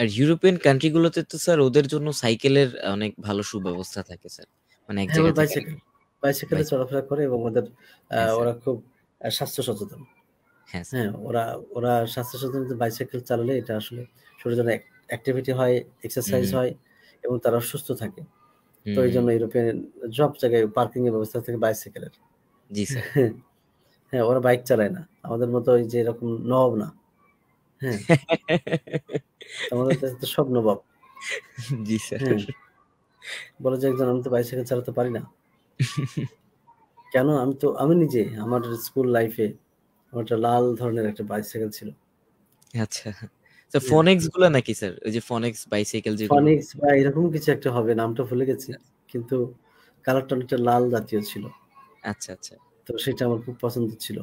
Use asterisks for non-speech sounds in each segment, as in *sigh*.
আর European কান্ট্রিগুলোতে তো sir ওদের জন্য সাইকেলের অনেক ভালো সুব্যবস্থা থাকে স্যার মানে এক হ্যাঁ, জায়গায় বাইসাইকেলে চলাফেরা করে এবং ওদের ওরা খুব স্বাস্থ্য সচেতন হ্যাঁ, হ্যাঁ ওরা ওরা স্বাস্থ্য সচেতন বাইসাইকেল চালালে এটা আসলে শরীরের জন্য অ্যাক্টিভিটি হয় এক্সারসাইজ হয় এবং তারা সুস্থ থাকে তো এই জন্য ইউরোপিয়ান সব জায়গায় পার্কিং এর ব্যবস্থা থাকে বাইসাইকেলের জি স্যার *laughs* হ্যাঁ ওরা বাইক চালায় না আমাদের মতো ওই যে এরকম নব না হ্যাঁ *laughs* আমাদের দেশে তো জি স্যার বলে যে একজন আমি তো বাইসাইকেল চালাতে পারি না কেন আমি তো আমি নিজে আমার স্কুল লাইফে একটা লাল ধরনের একটা বাইসাইকেল ছিল আচ্ছা ফোনেক্স গুলো নাকি স্যার ওই যে ফোনেক্স বাইসাইকেল যে ফোনেক্স বা এরকম কিছু একটা হবে নামটা ভুলে গেছি কিন্তু কালারটা অনেকটা লাল জাতীয় ছিল আচ্ছা আচ্ছা তো সেটা আমার খুব পছন্দ ছিল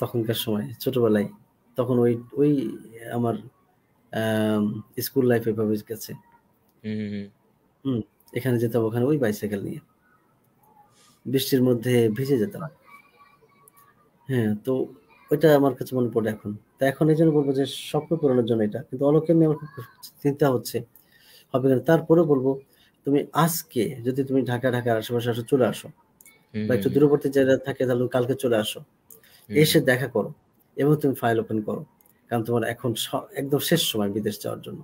তখনকার সময় ছোটবেলায় তখন ওই ওই আমার স্কুল লাইফ এভাবে গেছে হুম এখানে যেতাম ওখানে ওই বাইসাইকেল নিয়ে বৃষ্টির মধ্যে ভিজে যেতাম হ্যাঁ তো ওইটা আমার কাছে মনে পড়ে এখন তা এখন এই জন্য বলবো যে স্বপ্ন পূরণের জন্য এটা কিন্তু অলকে নিয়ে আমার খুব চিন্তা হচ্ছে হবে না তারপরে বলবো তুমি আজকে যদি তুমি ঢাকা ঢাকার আশেপাশে আসো চলে আসো বা একটু দূরবর্তী জায়গায় থাকে তাহলে কালকে চলে আসো এসে দেখা করো এবং তুমি ফাইল ওপেন করো কারণ তোমার এখন একদম শেষ সময় বিদেশ যাওয়ার জন্য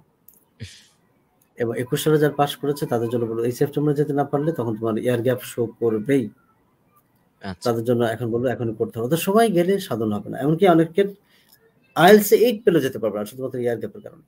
এবং একুশ সালে যারা পাশ করেছে তাদের জন্য বলবো এই সেপ্টেম্বরে যেতে না পারলে তখন তোমার এয়ার গ্যাপ শো করবেই আচ্ছা। তাদের জন্য এখন বলবো এখন করতে হবে সবাই গেলে সাধন হবে না এমনকি অনেকের আইএলসি এইট পেলে যেতে পারবে না শুধুমাত্র এয়ার গ্যাপের কারণে